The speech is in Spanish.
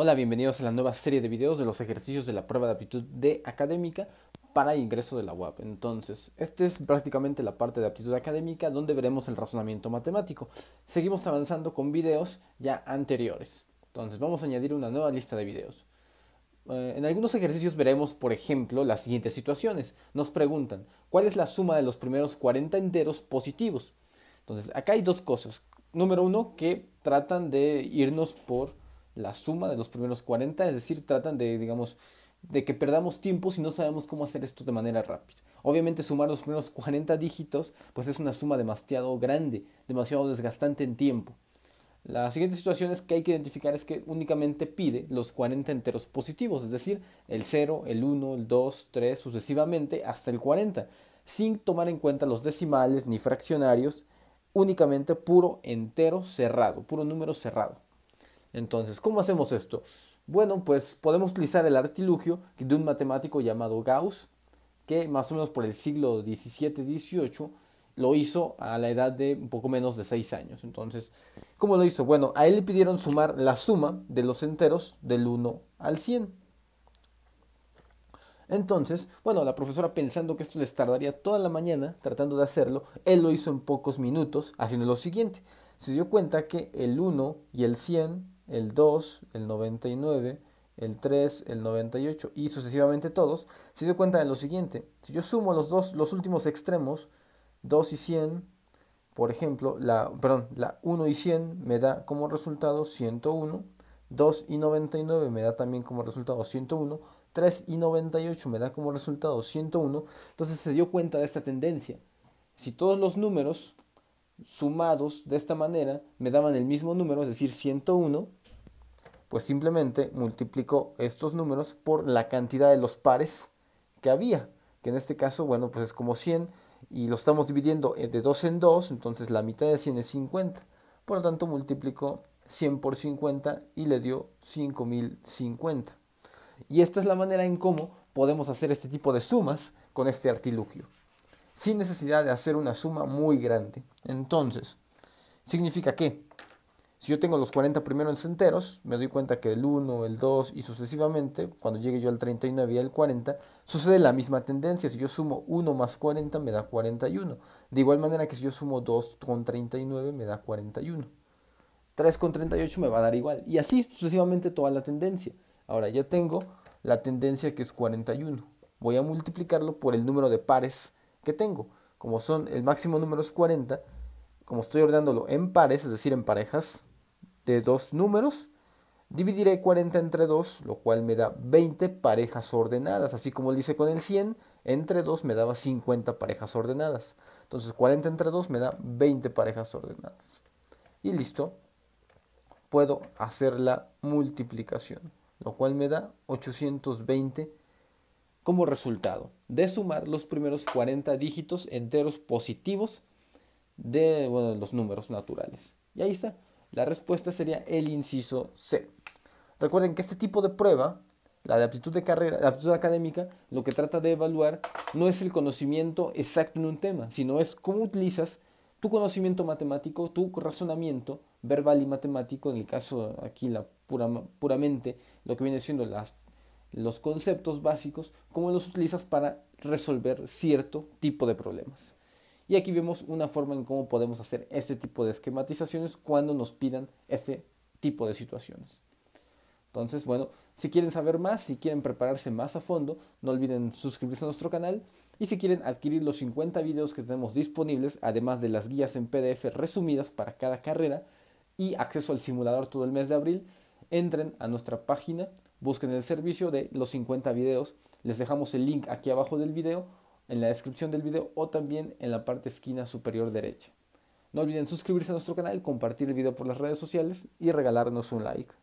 Hola, bienvenidos a la nueva serie de videos de los ejercicios de la prueba de aptitud de académica para ingreso de la UAP. Entonces, esta es prácticamente la parte de aptitud académica donde veremos el razonamiento matemático. Seguimos avanzando con videos ya anteriores. Entonces, vamos a añadir una nueva lista de videos. Eh, en algunos ejercicios veremos, por ejemplo, las siguientes situaciones. Nos preguntan, ¿cuál es la suma de los primeros 40 enteros positivos? Entonces, acá hay dos cosas. Número uno, que tratan de irnos por la suma de los primeros 40, es decir, tratan de, digamos, de que perdamos tiempo si no sabemos cómo hacer esto de manera rápida. Obviamente sumar los primeros 40 dígitos, pues es una suma demasiado grande, demasiado desgastante en tiempo. La siguiente situación es que hay que identificar es que únicamente pide los 40 enteros positivos, es decir, el 0, el 1, el 2, 3, sucesivamente hasta el 40, sin tomar en cuenta los decimales ni fraccionarios, únicamente puro entero cerrado, puro número cerrado. Entonces, ¿cómo hacemos esto? Bueno, pues podemos utilizar el artilugio de un matemático llamado Gauss, que más o menos por el siglo XVII-XVIII lo hizo a la edad de un poco menos de 6 años. Entonces, ¿cómo lo hizo? Bueno, a él le pidieron sumar la suma de los enteros del 1 al 100. Entonces, bueno, la profesora pensando que esto les tardaría toda la mañana tratando de hacerlo, él lo hizo en pocos minutos haciendo lo siguiente. Se dio cuenta que el 1 y el 100 el 2, el 99, el 3, el 98 y sucesivamente todos, se dio cuenta de lo siguiente. Si yo sumo los dos, los últimos extremos, 2 y 100, por ejemplo, la, perdón, la 1 y 100 me da como resultado 101, 2 y 99 me da también como resultado 101, 3 y 98 me da como resultado 101, entonces se dio cuenta de esta tendencia. Si todos los números sumados de esta manera me daban el mismo número, es decir, 101, pues simplemente multiplicó estos números por la cantidad de los pares que había, que en este caso, bueno, pues es como 100 y lo estamos dividiendo eh, de 2 en 2, entonces la mitad de 100 es 50. Por lo tanto, multiplicó 100 por 50 y le dio 5050. Y esta es la manera en cómo podemos hacer este tipo de sumas con este artilugio, sin necesidad de hacer una suma muy grande. Entonces, significa que si yo tengo los 40 primeros enteros, me doy cuenta que el 1, el 2 y sucesivamente, cuando llegue yo al 39 y al 40, sucede la misma tendencia. Si yo sumo 1 más 40 me da 41. De igual manera que si yo sumo 2 con 39 me da 41. 3 con 38 me va a dar igual. Y así sucesivamente toda la tendencia. Ahora ya tengo la tendencia que es 41. Voy a multiplicarlo por el número de pares que tengo. Como son el máximo número es 40, como estoy ordenándolo en pares, es decir, en parejas de dos números, dividiré 40 entre 2, lo cual me da 20 parejas ordenadas. Así como lo hice con el 100, entre 2 me daba 50 parejas ordenadas. Entonces 40 entre 2 me da 20 parejas ordenadas. Y listo. Puedo hacer la multiplicación, lo cual me da 820 como resultado de sumar los primeros 40 dígitos enteros positivos de los números naturales. Y ahí está. La respuesta sería el inciso C. Recuerden que este tipo de prueba, la de aptitud de carrera, aptitud académica, lo que trata de evaluar no es el conocimiento exacto en un tema, sino es cómo utilizas tu conocimiento matemático, tu razonamiento verbal y matemático, en el caso aquí la puramente lo que viene siendo los conceptos básicos, cómo los utilizas para resolver cierto tipo de problemas. Y aquí vemos una forma en cómo podemos hacer este tipo de esquematizaciones cuando nos pidan este tipo de situaciones. Entonces, bueno, si quieren saber más, si quieren prepararse más a fondo, no olviden suscribirse a nuestro canal. Y si quieren adquirir los 50 videos que tenemos disponibles, además de las guías en PDF resumidas para cada carrera y acceso al simulador todo el mes de abril, entren a nuestra página, busquen el servicio de los 50 videos, les dejamos el link aquí abajo del video en la descripción del video o también en la parte esquina superior derecha. No olviden suscribirse a nuestro canal, compartir el video por las redes sociales y regalarnos un like.